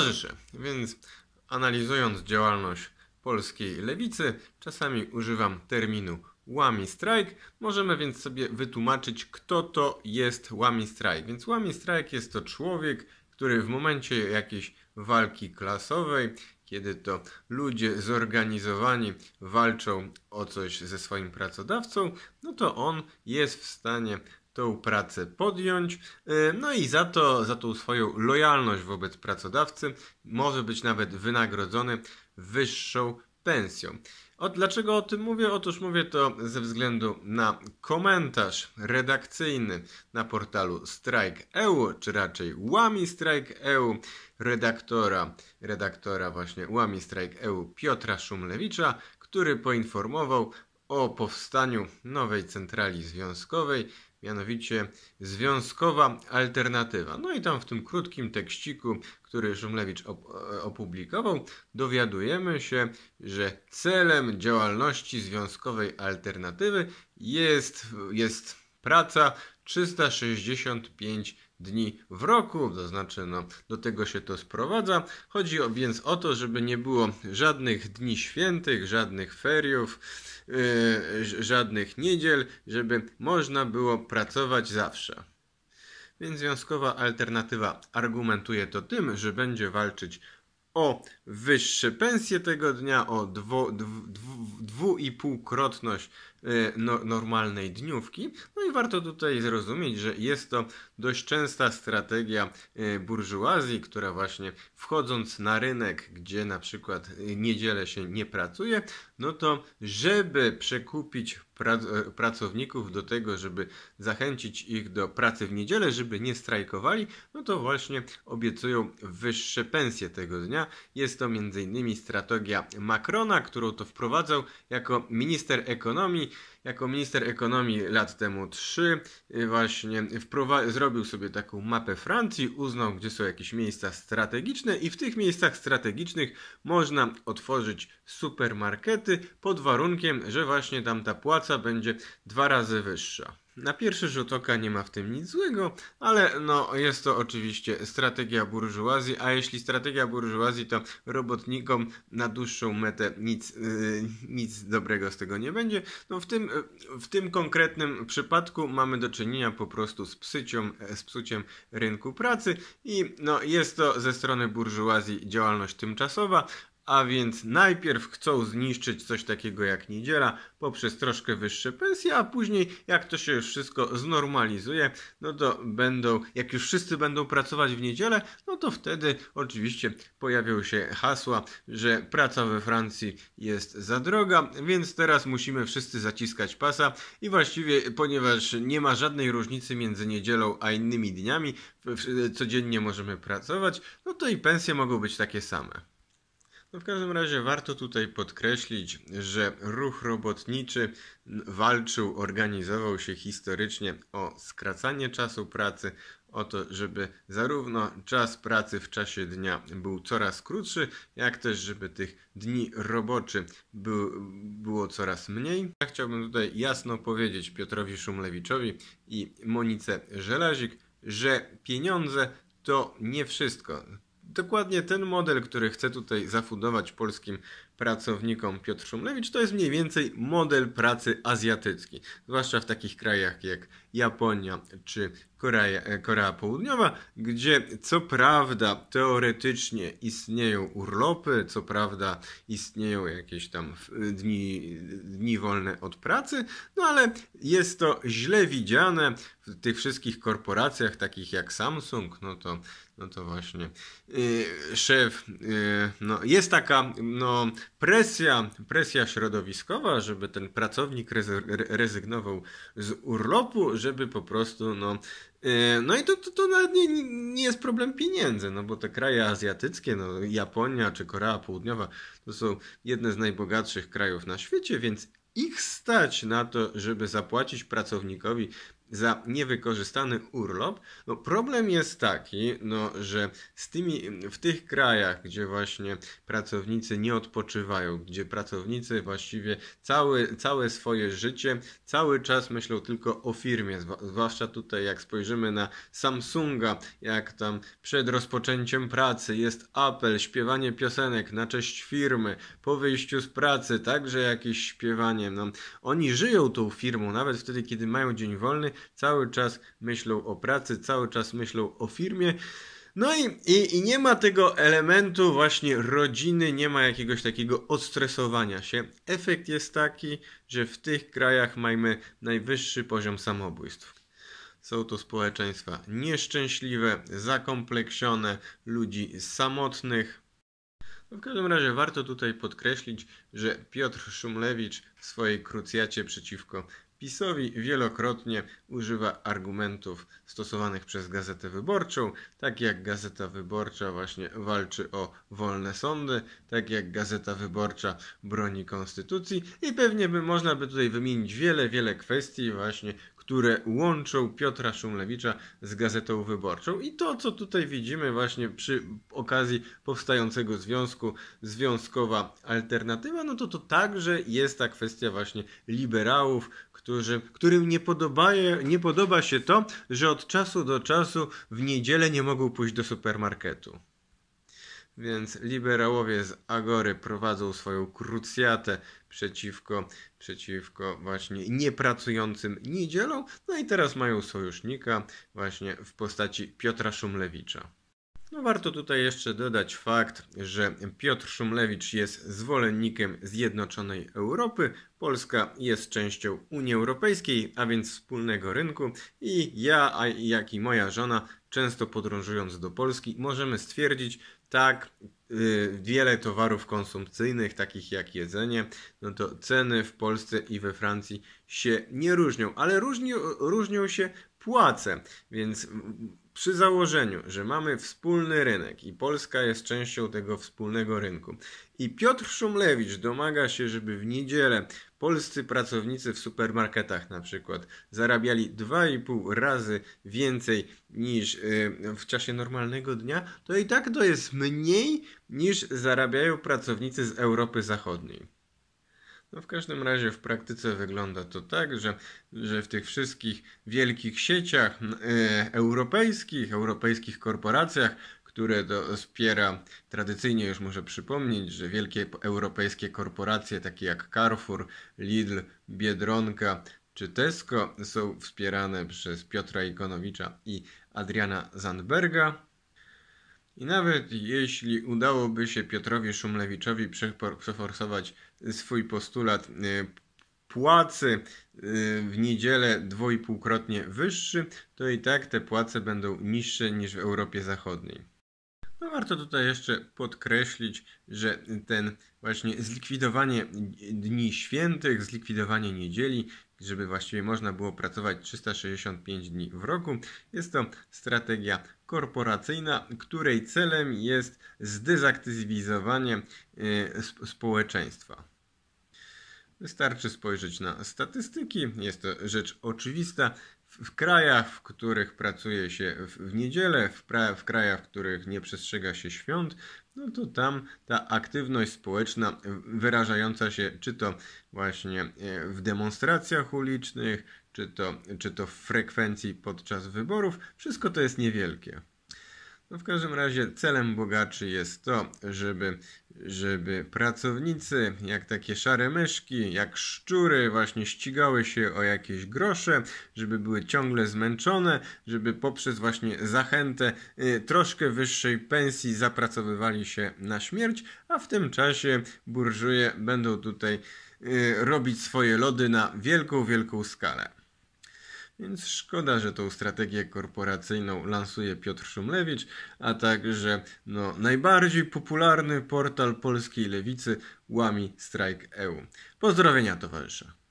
towarzyszy. Więc analizując działalność polskiej lewicy, czasami używam terminu łami strajk. Możemy więc sobie wytłumaczyć, kto to jest łami strajk. Więc łami strajk jest to człowiek, który w momencie jakiejś walki klasowej, kiedy to ludzie zorganizowani walczą o coś ze swoim pracodawcą, no to on jest w stanie tą pracę podjąć. E, no i za to, za tą swoją lojalność wobec pracodawcy może być nawet wynagrodzony wyższą pensją. O, dlaczego o tym mówię? Otóż mówię to ze względu na komentarz redakcyjny na portalu Strike.eu, czy raczej łami Strike.eu, redaktora, redaktora właśnie łami Strike.eu Piotra Szumlewicza, który poinformował o powstaniu nowej centrali związkowej mianowicie Związkowa Alternatywa. No i tam w tym krótkim tekściku, który Szumlewicz e, opublikował, dowiadujemy się, że celem działalności Związkowej Alternatywy jest, jest praca 365 dni w roku, to znaczy no, do tego się to sprowadza. Chodzi więc o to, żeby nie było żadnych dni świętych, żadnych feriów, yy, żadnych niedziel, żeby można było pracować zawsze. Więc związkowa alternatywa argumentuje to tym, że będzie walczyć o wyższe pensje tego dnia, o dwu, dwu, dwu, dwu i półkrotność Y, no, normalnej dniówki. No i warto tutaj zrozumieć, że jest to dość częsta strategia y, burżuazji, która właśnie wchodząc na rynek, gdzie na przykład y, niedzielę się nie pracuje, no to żeby przekupić e, pracowników do tego, żeby zachęcić ich do pracy w niedzielę, żeby nie strajkowali, no to właśnie obiecują wyższe pensje tego dnia. Jest to m.in. strategia Macrona, którą to wprowadzał jako minister ekonomii jako minister ekonomii lat temu 3 y, właśnie zrobił sobie taką mapę Francji, uznał, gdzie są jakieś miejsca strategiczne i w tych miejscach strategicznych można otworzyć supermarkety pod warunkiem, że właśnie tam ta płaca będzie dwa razy wyższa. Na pierwszy rzut oka nie ma w tym nic złego, ale no jest to oczywiście strategia burżuazji, a jeśli strategia burżuazji, to robotnikom na dłuższą metę nic, yy, nic dobrego z tego nie będzie. No w tym, y, w tym konkretnym przypadku mamy do czynienia po prostu z, psycią, e, z psuciem rynku pracy i no jest to ze strony burżuazji działalność tymczasowa, a więc najpierw chcą zniszczyć coś takiego jak niedziela poprzez troszkę wyższe pensje, a później jak to się już wszystko znormalizuje, no to będą, jak już wszyscy będą pracować w niedzielę, no to wtedy oczywiście pojawią się hasła, że praca we Francji jest za droga, więc teraz musimy wszyscy zaciskać pasa i właściwie ponieważ nie ma żadnej różnicy między niedzielą a innymi dniami, codziennie możemy pracować, no to i pensje mogą być takie same. No w każdym razie warto tutaj podkreślić, że ruch robotniczy walczył, organizował się historycznie o skracanie czasu pracy, o to, żeby zarówno czas pracy w czasie dnia był coraz krótszy, jak też, żeby tych dni roboczy był, było coraz mniej. Ja chciałbym tutaj jasno powiedzieć Piotrowi Szumlewiczowi i Monice Żelazik, że pieniądze to nie wszystko dokładnie ten model, który chce tutaj zafundować polskim pracownikom Piotr Szumlewicz, to jest mniej więcej model pracy azjatycki, zwłaszcza w takich krajach jak Japonia czy Korea, Korea Południowa, gdzie co prawda teoretycznie istnieją urlopy, co prawda istnieją jakieś tam e, dni, dni wolne od pracy, no ale jest to źle widziane w tych wszystkich korporacjach takich jak Samsung, no to, no to właśnie yy, szef, yy, no jest taka no, presja, presja środowiskowa, żeby ten pracownik rezygnował z urlopu, żeby po prostu, no, y, no i to, to, to nawet nie, nie jest problem pieniędzy, no bo te kraje azjatyckie, no Japonia czy Korea Południowa, to są jedne z najbogatszych krajów na świecie, więc ich stać na to, żeby zapłacić pracownikowi za niewykorzystany urlop. No problem jest taki, no, że z tymi, w tych krajach, gdzie właśnie pracownicy nie odpoczywają, gdzie pracownicy właściwie cały, całe swoje życie, cały czas myślą tylko o firmie, zwłaszcza tutaj jak spojrzymy na Samsunga, jak tam przed rozpoczęciem pracy jest apel, śpiewanie piosenek na cześć firmy, po wyjściu z pracy także jakieś śpiewanie. No, oni żyją tą firmą, nawet wtedy, kiedy mają dzień wolny, cały czas myślą o pracy, cały czas myślą o firmie. No i, i, i, nie ma tego elementu właśnie rodziny, nie ma jakiegoś takiego odstresowania się. Efekt jest taki, że w tych krajach mamy najwyższy poziom samobójstw. Są to społeczeństwa nieszczęśliwe, zakompleksione, ludzi samotnych. No w każdym razie warto tutaj podkreślić, że Piotr Szumlewicz w swojej krucjacie przeciwko PiSowi wielokrotnie używa argumentów stosowanych przez Gazetę Wyborczą, tak jak Gazeta Wyborcza właśnie walczy o wolne sądy, tak jak Gazeta Wyborcza broni konstytucji i pewnie by można by tutaj wymienić wiele, wiele kwestii właśnie, które łączą Piotra Szumlewicza z Gazetą Wyborczą. I to, co tutaj widzimy właśnie przy okazji powstającego związku, związkowa alternatywa, no to to także jest ta kwestia właśnie liberałów, którzy, którym nie, podobaje, nie podoba się to, że od czasu do czasu w niedzielę nie mogą pójść do supermarketu. Więc liberałowie z Agory prowadzą swoją krucjatę przeciwko, przeciwko właśnie niepracującym niedzielom. No i teraz mają sojusznika właśnie w postaci Piotra Szumlewicza. No warto tutaj jeszcze dodać fakt, że Piotr Szumlewicz jest zwolennikiem zjednoczonej Europy, Polska jest częścią Unii Europejskiej, a więc wspólnego rynku i ja, a jak i moja żona, często podróżując do Polski, możemy stwierdzić, tak, yy, wiele towarów konsumpcyjnych, takich jak jedzenie, no to ceny w Polsce i we Francji się nie różnią, ale różnią się płace, więc przy założeniu, że mamy wspólny rynek i Polska jest częścią tego wspólnego rynku i Piotr Szumlewicz domaga się, żeby w niedzielę polscy pracownicy w supermarketach na przykład zarabiali 2,5 razy więcej niż y, w czasie normalnego dnia, to i tak to jest mniej niż zarabiają pracownicy z Europy Zachodniej. No w każdym razie w praktyce wygląda to tak, że, że w tych wszystkich wielkich sieciach e, europejskich, europejskich korporacjach, które to wspiera tradycyjnie, już może przypomnieć, że wielkie europejskie korporacje takie jak Carrefour, Lidl, Biedronka czy Tesco są wspierane przez Piotra Ikonowicza i Adriana Zandberga. I nawet jeśli udałoby się Piotrowi Szumlewiczowi przeforsować swój postulat e, płacy e, w niedzielę dwójpółkrotnie wyższy, to i tak te płace będą niższe niż w Europie Zachodniej. No warto tutaj jeszcze podkreślić, że ten właśnie zlikwidowanie dni świętych, zlikwidowanie niedzieli żeby właściwie można było pracować 365 dni w roku. Jest to strategia korporacyjna, której celem jest zdezaktywizowanie e, społeczeństwa. Wystarczy spojrzeć na statystyki, jest to rzecz oczywista w krajach, w których pracuje się w, niedzielę, w, pra, w krajach, w których nie przestrzega się świąt, no to tam ta aktywność społeczna wyrażająca się czy to właśnie e, w demonstracjach ulicznych, czy to, czy to w frekwencji podczas wyborów, wszystko to jest niewielkie. No w każdym razie celem bogaczy jest to, żeby, żeby pracownicy, jak takie szare myszki, jak szczury, właśnie ścigały się o jakieś grosze, żeby były ciągle zmęczone, żeby poprzez właśnie zachętę y, troszkę wyższej pensji zapracowywali się na śmierć, a w tym czasie burżuje będą tutaj y, robić swoje lody na wielką, wielką skalę. Więc szkoda, że tą strategię korporacyjną lansuje Piotr Szumlewicz, a także no, najbardziej popularny portal polskiej lewicy łami strajk EU. Pozdrowienia towarzysza.